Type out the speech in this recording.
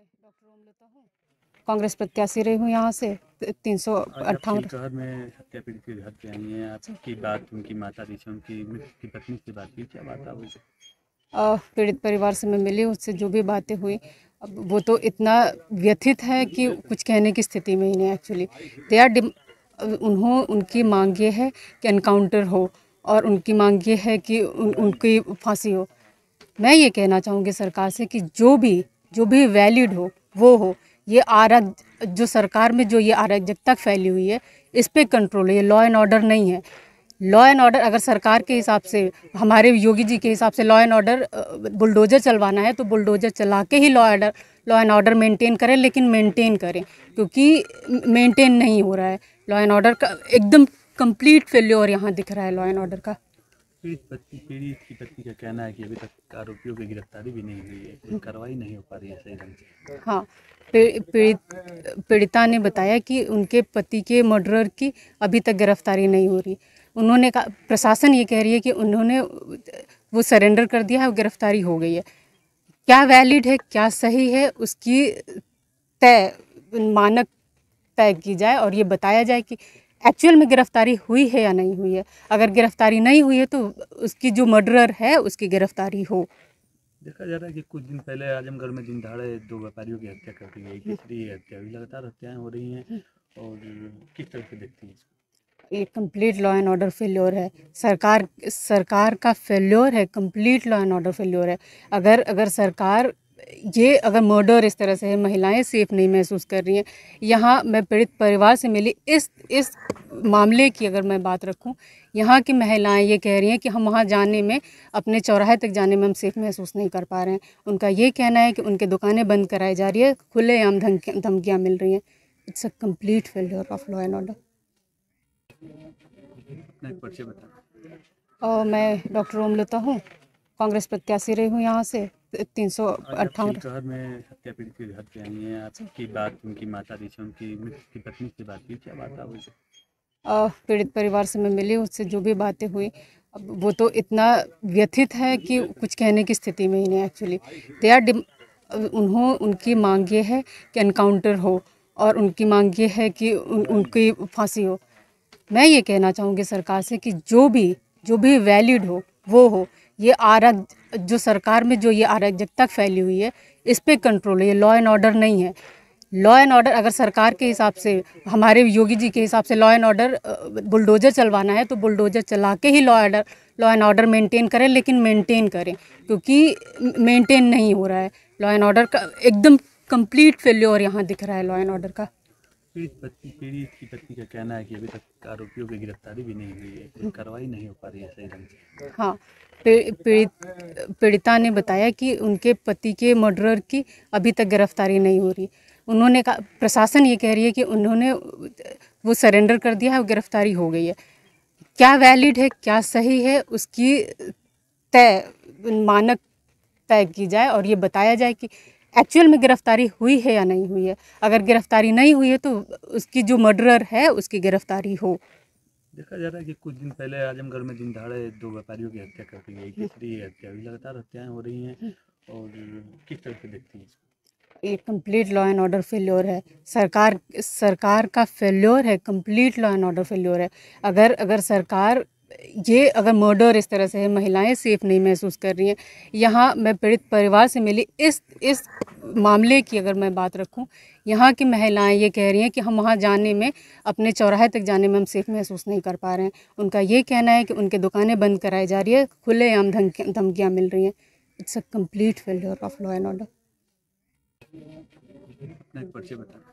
Doctor ओम लता हूँ कांग्रेस प्रत्याशी रही हूँ यहाँ से तीन सौ अट्ठावन शहर में हत्या पीड़ित के घर पे आई है आपकी बात उनकी माता जी से उनकी की पत्नी से बात की क्या बात हुई पीड़ित परिवार से मैं मिली उससे जो भी बातें हुई अब वो तो इतना व्यथित है कि कुछ कहने की स्थिति में ही नहीं एक्चुअली दे आर उन्हों उनकी मांग ये है कि एनकाउंटर हो और उनकी मांग ये है कि उन, उनकी फांसी हो मैं ये कहना चाहूँगी सरकार से कि जो भी जो भी वैलिड हो वो हो ये आर जो सरकार में जो ये तक फैली हुई है इस पर कंट्रोल है ये लॉ एंड ऑर्डर नहीं है लॉ एंड ऑर्डर अगर सरकार के हिसाब से हमारे योगी जी के हिसाब से लॉ एंड ऑर्डर बुलडोजर चलवाना है तो बुलडोजर चला के ही law order law and order maintain करें लेकिन मेंटेन करें क्योंकि मेंटेन नहीं हो रहा है लॉ एंड ऑर्डर का एकदम कंप्लीट फेल्योर यहाँ दिख रहा है लॉ एंड ऑर्डर का पीड़ित पति पीड़ित की पत्नी का कहना है कि अभी तक आरोपियों की गिरफ्तारी भी नहीं हुई है कार्रवाई नहीं हो पा रही है सही ढंग से हाँ पीड़ित पीड़िता ने बताया कि उनके पति के मर्डरर की अभी तक गिरफ्तारी नहीं हो रही उन्होंने कहा प्रशासन ये कह रही है कि उन्होंने वो सरेंडर कर दिया है गिरफ्तारी हो गई है क्या वैलिड है क्या सही है उसकी तय मानक तय की जाए और ये बताया जाए कि एक्चुअल में गिरफ्तारी हुई है या नहीं हुई है अगर गिरफ्तारी नहीं हुई है तो उसकी जो मर्डरर है उसकी गिरफ्तारी हो देखा जा रहा है कि कुछ दिन पहले आजमगढ़ में दिन दहाड़े दो व्यापारियों की हत्या कर दी गई हम्म। तीसरी हत्या भी लगातार हत्याएं हो रही हैं हम्म। और किस तरह से देखती हैं एक complete law and order failure है सरकार सरकार का फेल्योर है complete law and order failure है अगर अगर सरकार ये अगर मर्डर इस तरह से है महिलाएं सेफ़ नहीं महसूस कर रही हैं यहाँ मैं पीड़ित परिवार से मिली इस इस मामले की अगर मैं बात रखूँ यहाँ की महिलाएं ये कह रही हैं कि हम वहाँ जाने में अपने चौराहे तक जाने में हम सेफ़ महसूस नहीं कर पा रहे हैं उनका ये कहना है कि उनके दुकानें बंद कराई जा रही है खुलेआम धमकियाँ मिल रही हैं it's a complete failure of law and order मैं डॉक्टर ओमलता हूँ कांग्रेस प्रत्याशी रही हूँ यहाँ से तीन सौ हाँ, अट्ठावन हत्या पीड़ित घर पे आई आपकी बात उनकी माता दी उनकी की पत्नी से बात की क्या बात पीड़ित परिवार से मैं मिली उससे जो भी बातें हुई अब वो तो इतना व्यथित है कि कुछ कहने की स्थिति में ही नहीं एक्चुअली दे आर उन्हों उनकी मांग ये है कि एनकाउंटर हो और उनकी मांग ये है कि उन, उनकी फांसी हो मैं ये कहना चाहूँगी सरकार से कि जो भी जो भी वैलिड हो वो हो ये आरक जो सरकार में जो ये तक फैली हुई है इस पर कंट्रोल है ये लॉ एंड ऑर्डर नहीं है लॉ एंड ऑर्डर अगर सरकार के हिसाब से हमारे योगी जी के हिसाब से लॉ एंड ऑर्डर बुलडोज़र चलवाना है तो बुलडोज़र चला के ही law order law and order maintain करें लेकिन मेंटेन करें क्योंकि मेंटेन नहीं हो रहा है लॉ एंड ऑर्डर का एकदम कंप्लीट फेल्योर यहाँ दिख रहा है लॉ एंड ऑर्डर का पीड़ित पति पीड़ित की पति का कहना है कि अभी तक आरोपियों की गिरफ्तारी भी नहीं हुई है कार्रवाई नहीं हो पा रही है सही ढंग से हाँ पीड़ित पीड़िता ने बताया कि उनके पति के मर्डरर की अभी तक गिरफ्तारी नहीं हो रही उन्होंने कहा प्रशासन ये कह रही है कि उन्होंने वो सरेंडर कर दिया है गिरफ्तारी हो गई है क्या वैलिड है क्या सही है उसकी तय मानक तय की जाए और ये बताया जाए कि एक्चुअल में गिरफ्तारी हुई है या नहीं हुई है अगर गिरफ्तारी नहीं हुई है तो उसकी जो मर्डरर है उसकी गिरफ्तारी हो देखा जा रहा है कि कुछ दिन पहले आजमगढ़ में दिन दहाड़े दो व्यापारियों की हत्या कर दी गई तीसरी हत्या भी लगातार हत्याएं हो रही हैं हम्म। और किस तरह से देखती हैं ये complete law and order failure है सरकार सरकार का फेल्योर है complete law and order failure है अगर अगर सरकार ये अगर मर्डर इस तरह से है महिलाएं सेफ नहीं महसूस कर रही हैं यहाँ मैं पीड़ित परिवार से मिली इस इस मामले की अगर मैं बात रखूं यहाँ की महिलाएं ये कह रही हैं कि हम वहाँ जाने में अपने चौराहे तक जाने में हम सेफ महसूस नहीं कर पा रहे हैं उनका ये कहना है कि उनके दुकानें बंद कराई जा रही है खुलेआम धमकियाँ मिल रही हैं it's a complete failure of law and order